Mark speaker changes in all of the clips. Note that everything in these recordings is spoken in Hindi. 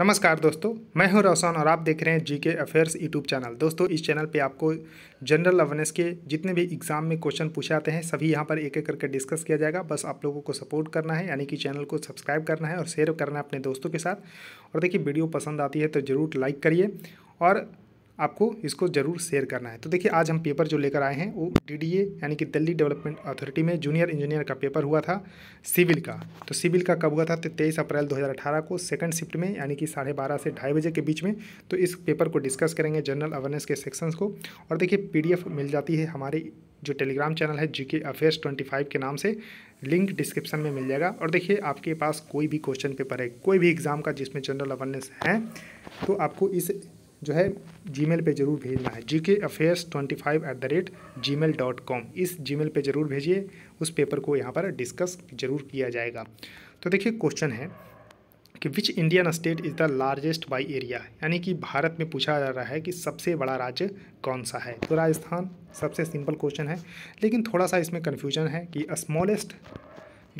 Speaker 1: नमस्कार दोस्तों मैं हूं रौशन और आप देख रहे हैं जी के अफेयर्स यूट्यूब चैनल दोस्तों इस चैनल पे आपको जनरल अवेयरनेस के जितने भी एग्जाम में क्वेश्चन पूछे जाते हैं सभी यहां पर एक एक करके डिस्कस किया जाएगा बस आप लोगों को सपोर्ट करना है यानी कि चैनल को सब्सक्राइब करना है और शेयर करना है अपने दोस्तों के साथ और देखिए वीडियो पसंद आती है तो ज़रूर लाइक करिए और आपको इसको ज़रूर शेयर करना है तो देखिए आज हम पेपर जो लेकर आए हैं वो डीडीए यानी कि दिल्ली डेवलपमेंट अथॉरिटी में जूनियर इंजीनियर का पेपर हुआ था सिविल का तो सिविल का कब हुआ था तो तेईस अप्रैल 2018 को सेकंड शिफ्ट में यानी कि साढ़े बारह से ढाई बजे के बीच में तो इस पेपर को डिस्कस करेंगे जनरल अवेयरनेस के सेक्शंस को और देखिए पी मिल जाती है हमारे जो टेलीग्राम चैनल है G K affairs twenty five के नाम से लिंक डिस्क्रिप्शन में मिल जाएगा और देखिए आपके पास कोई भी क्वेश्चन पेपर है कोई भी एग्ज़ाम का जिसमें जनरल अवेयरनेस है तो आपको इस जो है जी पे ज़रूर भेजना है G K affairs twenty five at the rate Gmail dot com इस जी मेल पर ज़रूर भेजिए उस पेपर को यहाँ पर डिस्कस ज़रूर किया जाएगा तो देखिए क्वेश्चन है कि which Indian state is the largest by area यानी कि भारत में पूछा जा रहा है कि सबसे बड़ा राज्य कौन सा है तो राजस्थान सबसे सिंपल क्वेश्चन है लेकिन थोड़ा सा इसमें कन्फ्यूजन है कि स्मॉलेस्ट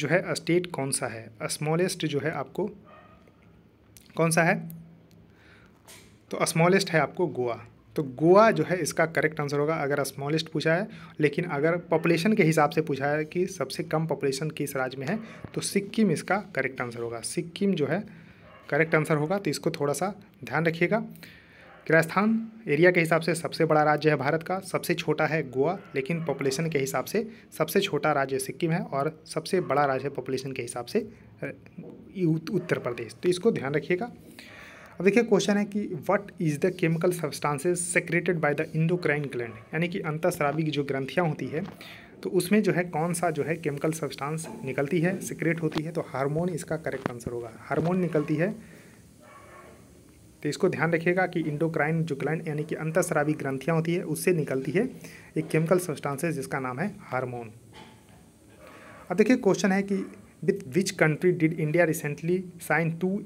Speaker 1: जो है स्टेट कौन सा है स्मॉलेस्ट जो है आपको कौन सा है तो स्मॉलेस्ट है आपको गोवा तो गोवा जो है इसका करेक्ट आंसर होगा अगर स्मॉलेस्ट पूछा है लेकिन अगर पॉपुलेशन के हिसाब से पूछा है कि सबसे कम पॉपुलेशन किस राज्य में है तो सिक्किम इसका करेक्ट आंसर होगा सिक्किम जो है करेक्ट आंसर होगा तो इसको थोड़ा सा ध्यान रखिएगा राजस्थान एरिया के हिसाब से सबसे बड़ा राज्य है भारत का सबसे छोटा है गोवा लेकिन पॉपुलेशन के हिसाब से सबसे छोटा राज्य सिक्किम है और सबसे बड़ा राज्य है पॉपुलेशन के हिसाब से उत्तर प्रदेश तो इसको ध्यान रखिएगा अब देखिए क्वेश्चन है कि what is the chemical substances secreted by the endocrine gland यानी कि अंतरश्राविक की जो ग्रंथियाँ होती है तो उसमें जो है कौन सा जो है केमिकल सब्सटेंस निकलती है सिक्रेट होती है तो हार्मोन इसका करेक्ट आंसर होगा हार्मोन निकलती है तो इसको ध्यान रखिएगा कि इंडोक्राइन जो ग्लैंड यानी कि अंतस्रावी ग्रंथियाँ होती है उससे निकलती है एक केमिकल सब्सटेंसेस जिसका नाम है हार्मोन अब देखिए क्वेश्चन है कि with which country did India recently sign two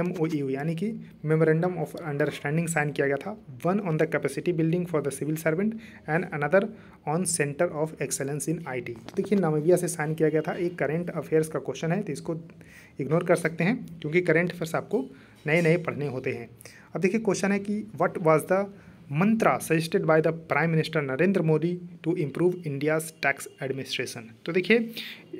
Speaker 1: M O U यानी कि मेमोरेंडम ऑफ अंडरस्टैंडिंग साइन किया गया था one on the capacity building for the civil servant and another on centre of excellence in I T देखिए नामीबिया से साइन किया गया था एक करेंट अफेयर्स का क्वेश्चन है तो इसको इग्नोर कर सकते हैं क्योंकि करेंट अफेयर्स आपको नए नए पढ़ने होते हैं अब देखिए क्वेश्चन है कि what was the mantra suggested by the prime minister Narendra Modi to improve India's tax administration तो देखिए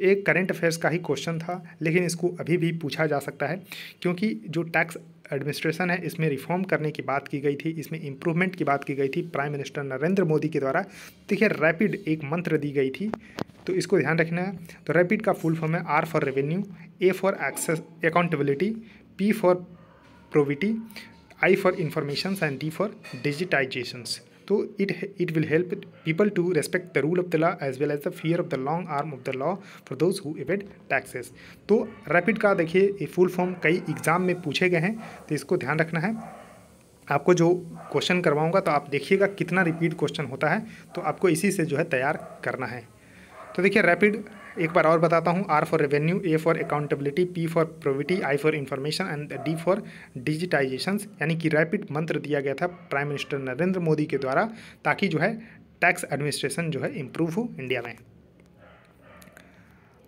Speaker 1: एक करेंट अफेयर्स का ही क्वेश्चन था लेकिन इसको अभी भी पूछा जा सकता है क्योंकि जो टैक्स एडमिनिस्ट्रेशन है इसमें रिफॉर्म करने की बात की गई थी इसमें इम्प्रूवमेंट की बात की गई थी प्राइम मिनिस्टर नरेंद्र मोदी के द्वारा देखिए रैपिड एक मंत्र दी गई थी तो इसको ध्यान रखना है तो रैपिड का फुल फॉर्म है R for revenue A for access accountability P for probity I for information and D for digitisations तो it it will help people to respect the rule of the law as well as the fear of the long arm of the law for those who evade taxes तो रैपिड का देखिए ये फुल फॉर्म कई एग्जाम में पूछे गए हैं तो इसको ध्यान रखना है आपको जो क्वेश्चन करवाऊंगा तो आप देखिएगा कितना रिपीट क्वेश्चन होता है तो आपको इसी से जो है तैयार करना है तो देखिए रैपिड एक बार और बताता हूँ R for revenue A for accountability P for probity I for information and D for digitisation यानी कि रैपिड मंत्र दिया गया था प्राइम मिनिस्टर नरेंद्र मोदी के द्वारा ताकि जो है टैक्स एडमिनिस्ट्रेशन जो है इम्प्रूव हो इंडिया में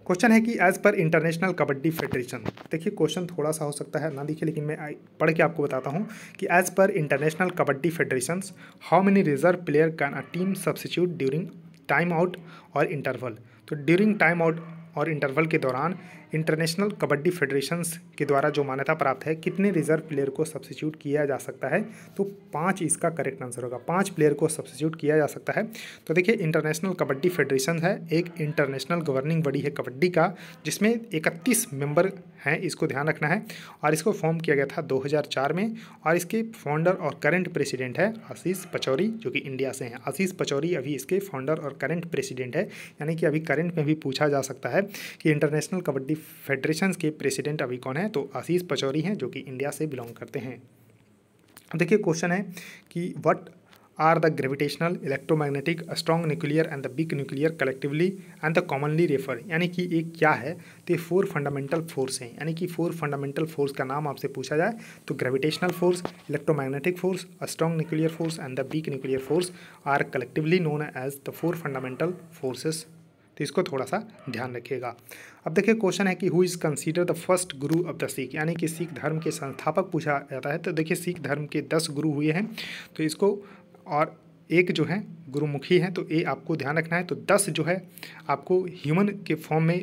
Speaker 1: क्वेश्चन है कि as per international kabaddi federation देखिए क्वेश्चन थोड़ा सा हो सकता है ना दिखे लेकिन मैं पढ़ के आपको बताता हूँ कि as per international kabaddi federation how many reserve player can a team substitute during time out और इंटरवल तो ड्यूरिंग टाइम आउट और इंटरवल के दौरान इंटरनेशनल कबड्डी फेडरेशन के द्वारा जो मान्यता प्राप्त है कितने रिजर्व प्लेयर को सब्सिट्यूट किया जा सकता है तो पाँच इसका करेक्ट आंसर होगा पाँच प्लेयर को सब्सिट्यूट किया जा सकता है तो देखिए इंटरनेशनल कबड्डी फेडरेशन है एक इंटरनेशनल गवर्निंग बॉडी है कबड्डी का जिसमें इकतीस मेंबर हैं इसको ध्यान रखना है और इसको फॉर्म किया गया था 2004 में और इसके फाउंडर और करंट प्रेसिडेंट है आशीष पचौरी जो कि इंडिया से हैं आशीष पचौरी अभी इसके फाउंडर और करंट प्रेसिडेंट है यानी कि अभी करंट में भी पूछा जा सकता है कि इंटरनेशनल कबड्डी फेडरेशन के प्रेसिडेंट अभी कौन है तो आशीष पचौरी हैं जो कि इंडिया से बिलोंग करते हैं देखिए क्वेश्चन है कि what are the gravitational electromagnetic strong nuclear and the big nuclear collectively and the commonly refer यानी कि एक क्या है तो ये फोर फंडामेंटल फोर्स हैं यानी कि फोर फंडामेंटल फोर्स का नाम आपसे पूछा जाए तो gravitational force electromagnetic force strong nuclear force and the big nuclear force are collectively known as the four fundamental forces तो इसको थोड़ा सा ध्यान रखिएगा अब देखिए क्वेश्चन है कि who is consider the first guru of the Sikh यानी कि सिख धर्म के संस्थापक पूछा जाता है तो देखिए सिख धर्म के दस गुरु हुए हैं तो इसको और एक जो है गुरुमुखी है तो ये आपको ध्यान रखना है तो दस जो है आपको ह्यूमन के फॉर्म में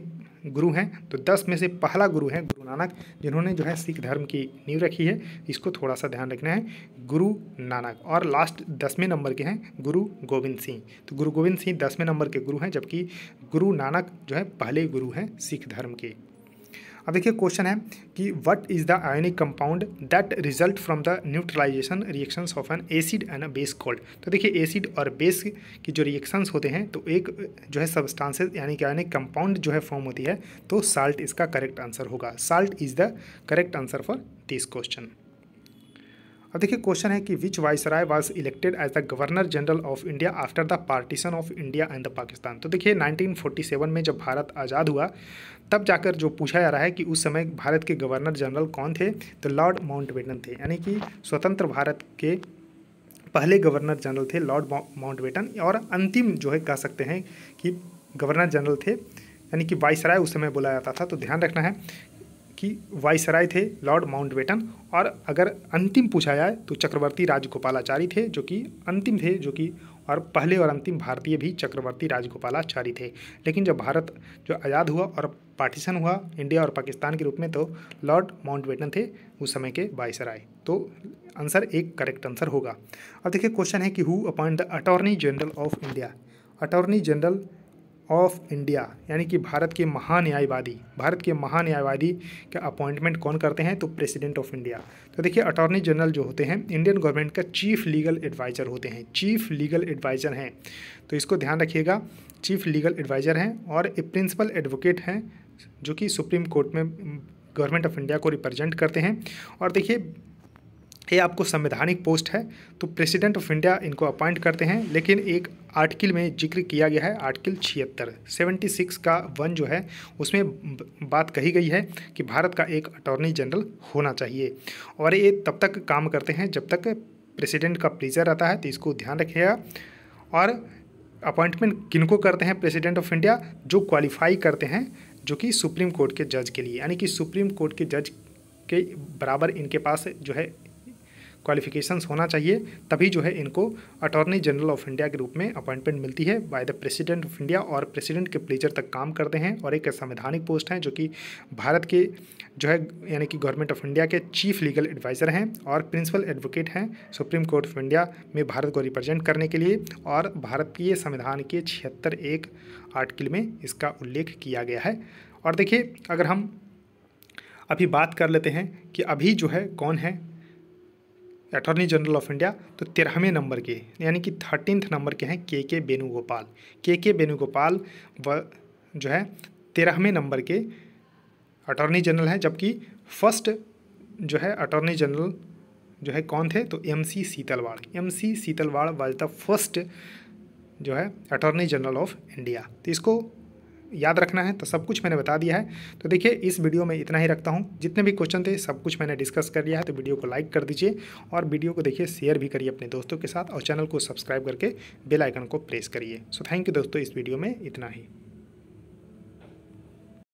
Speaker 1: गुरु हैं तो दस में से पहला गुरु है गुरु नानक जिन्होंने जो है सिख धर्म की नींव रखी है इसको थोड़ा सा ध्यान रखना है गुरु नानक और लास्ट दसवें नंबर के हैं गुरु गोविंद सिंह तो गुरु गोविंद सिंह दसवें नंबर के गुरु हैं जबकि गुरु नानक जो है पहले गुरु हैं सिख धर्म के अब देखिए क्वेश्चन है कि what is the ionic compound that result from the neutralisation reactions of an acid and a base called तो देखिए एसिड और बेस की जो रिएक्शंस होते हैं तो एक जो है सब्सटांसेज यानी कि आयोनिक कंपाउंड जो है फॉर्म होती है तो साल्ट इसका करेक्ट आंसर होगा salt is the correct answer for this question अब देखिए क्वेश्चन है कि which Rai was elected as the governor general of India after the partition of India and the Pakistan तो देखिए 1947 में जब भारत आज़ाद हुआ तब जाकर जो पूछा जा रहा है कि उस समय भारत के गवर्नर जनरल कौन थे तो लॉर्ड माउंटबेटन थे यानी कि स्वतंत्र भारत के पहले गवर्नर जनरल थे लॉर्ड माउंटबेटन और अंतिम जो है कह सकते हैं कि गवर्नर जनरल थे यानी कि राय उस समय बोला जाता था तो ध्यान रखना है कि वाइसराय थे लॉर्ड माउंटबेटन और अगर अंतिम पूछा जाए तो चक्रवर्ती राजगोपालाचारी थे जो कि अंतिम थे जो कि और पहले और अंतिम भारतीय भी चक्रवर्ती राजगोपालाचारी थे लेकिन जब भारत जो आज़ाद हुआ और पार्टीशन हुआ इंडिया और पाकिस्तान के रूप में तो लॉर्ड माउंटबेटन थे उस समय के वाइसराय तो आंसर एक करेक्ट आंसर होगा अब देखिए क्वेश्चन है कि who appoint the attorney general of India attorney general of India यानी कि भारत के महान्यायवादी भारत के महान्यायवादी का अपॉइंटमेंट कौन करते हैं तो प्रेसिडेंट ऑफ इंडिया तो देखिए अटॉर्नी जनरल जो होते हैं इंडियन गवर्नमेंट का चीफ लीगल एडवाइज़र होते हैं चीफ लीगल एडवाइज़र हैं तो इसको ध्यान रखिएगा चीफ लीगल एडवाइज़र हैं और ए प्रिंसिपल एडवोकेट हैं जो कि सुप्रीम कोर्ट में गवर्नमेंट ऑफ इंडिया को रिप्रेजेंट करते हैं और देखिए ये आपको संवैधानिक पोस्ट है तो प्रेसिडेंट ऑफ इंडिया इनको अपॉइंट करते हैं लेकिन एक आर्टिकल में जिक्र किया गया है आर्टिकल छिहत्तर सेवेंटी सिक्स का वन जो है उसमें बात कही गई है कि भारत का एक अटॉर्नी जनरल होना चाहिए और ये तब तक काम करते हैं जब तक प्रेसिडेंट का प्लीजर आता है तो इसको ध्यान रखिएगा और अपॉइंटमेंट किनको करते हैं प्रेसिडेंट ऑफ इंडिया जो क्वालिफाई करते हैं जो कि सुप्रीम कोर्ट के जज के लिए यानी कि सुप्रीम कोर्ट के जज के बराबर इनके पास जो है क्वालिफिकेशंस होना चाहिए तभी जो है इनको अटॉर्नी जनरल ऑफ इंडिया के रूप में अपॉइंटमेंट मिलती है by the president of India और प्रेसिडेंट के प्लेजर तक काम करते हैं और एक संवैधानिक पोस्ट हैं जो कि भारत के जो है यानी कि गवर्नमेंट ऑफ इंडिया के चीफ लीगल एडवाइज़र हैं और प्रिंसिपल एडवोकेट हैं सुप्रीम कोर्ट ऑफ इंडिया में भारत को रिप्रेजेंट करने के लिए और भारत के संविधान के छिहत्तर एक आर्टिकल में इसका उल्लेख किया गया है और देखिए अगर हम अभी बात कर लेते हैं कि अभी जो है कौन है अटॉर्नी जनरल ऑफ इंडिया तो तेरहवें नंबर के यानी कि थर्टीनथ नंबर के हैं के के वेणुगोपाल के के वेणुगोपाल व जो है तेरहवें नंबर के अटॉर्नी जनरल हैं जबकि फर्स्ट जो है अटॉर्नी जनरल जो है कौन थे तो M C Setalvad M C Setalvad was the first जो है अटॉर्नी जनरल ऑफ इंडिया तो इसको याद रखना है तो सब कुछ मैंने बता दिया है तो देखिए इस वीडियो में इतना ही रखता हूँ जितने भी क्वेश्चन थे सब कुछ मैंने डिस्कस कर लिया है तो वीडियो को लाइक कर दीजिए और वीडियो को देखिए शेयर भी करिए अपने दोस्तों के साथ और चैनल को सब्सक्राइब करके बेलाइकन को प्रेस करिए सो थैंक यू दोस्तों इस वीडियो में इतना ही